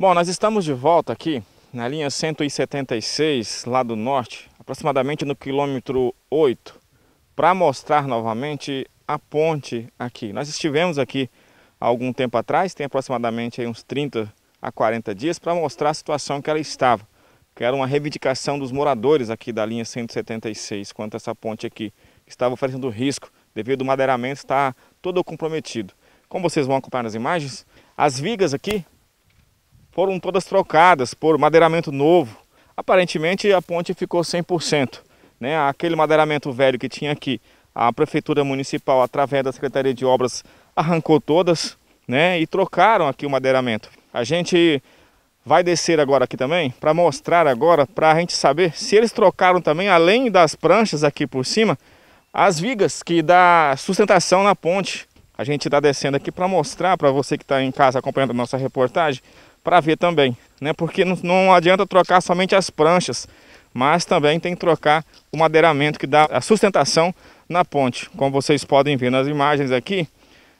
Bom, nós estamos de volta aqui na linha 176, lá do norte, aproximadamente no quilômetro 8, para mostrar novamente a ponte aqui. Nós estivemos aqui há algum tempo atrás, tem aproximadamente uns 30 a 40 dias, para mostrar a situação que ela estava, que era uma reivindicação dos moradores aqui da linha 176, quanto a essa ponte aqui, que estava oferecendo risco, devido ao madeiramento estar todo comprometido. Como vocês vão acompanhar nas imagens, as vigas aqui foram todas trocadas por madeiramento novo. Aparentemente a ponte ficou 100%. Né? Aquele madeiramento velho que tinha aqui, a Prefeitura Municipal, através da Secretaria de Obras, arrancou todas né? e trocaram aqui o madeiramento. A gente vai descer agora aqui também para mostrar agora, para a gente saber se eles trocaram também, além das pranchas aqui por cima, as vigas que dá sustentação na ponte. A gente está descendo aqui para mostrar para você que está em casa acompanhando a nossa reportagem para ver também, né? Porque não, não adianta trocar somente as pranchas, mas também tem que trocar o madeiramento que dá a sustentação na ponte. Como vocês podem ver nas imagens aqui,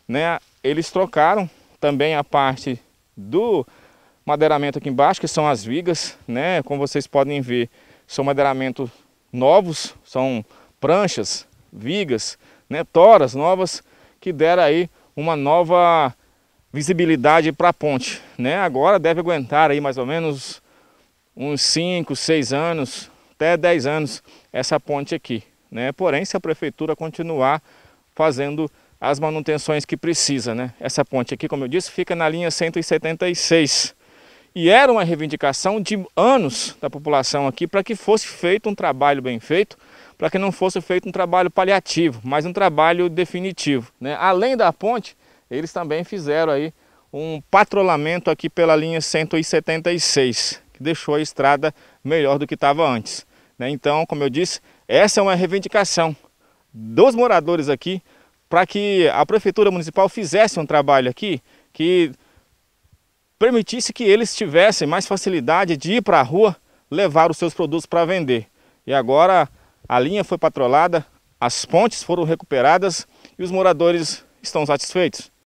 né? Eles trocaram também a parte do madeiramento aqui embaixo, que são as vigas, né? Como vocês podem ver, são madeiramentos novos, são pranchas, vigas, né? toras novas, que deram aí uma nova visibilidade para a ponte. Né? Agora deve aguentar aí mais ou menos uns 5, 6 anos, até 10 anos essa ponte aqui. Né? Porém, se a prefeitura continuar fazendo as manutenções que precisa. Né? Essa ponte aqui, como eu disse, fica na linha 176. E era uma reivindicação de anos da população aqui para que fosse feito um trabalho bem feito, para que não fosse feito um trabalho paliativo, mas um trabalho definitivo. Né? Além da ponte, eles também fizeram aí um patrulhamento aqui pela linha 176, que deixou a estrada melhor do que estava antes. Né? Então, como eu disse, essa é uma reivindicação dos moradores aqui para que a Prefeitura Municipal fizesse um trabalho aqui que permitisse que eles tivessem mais facilidade de ir para a rua levar os seus produtos para vender. E agora a linha foi patrolada, as pontes foram recuperadas e os moradores estão satisfeitos.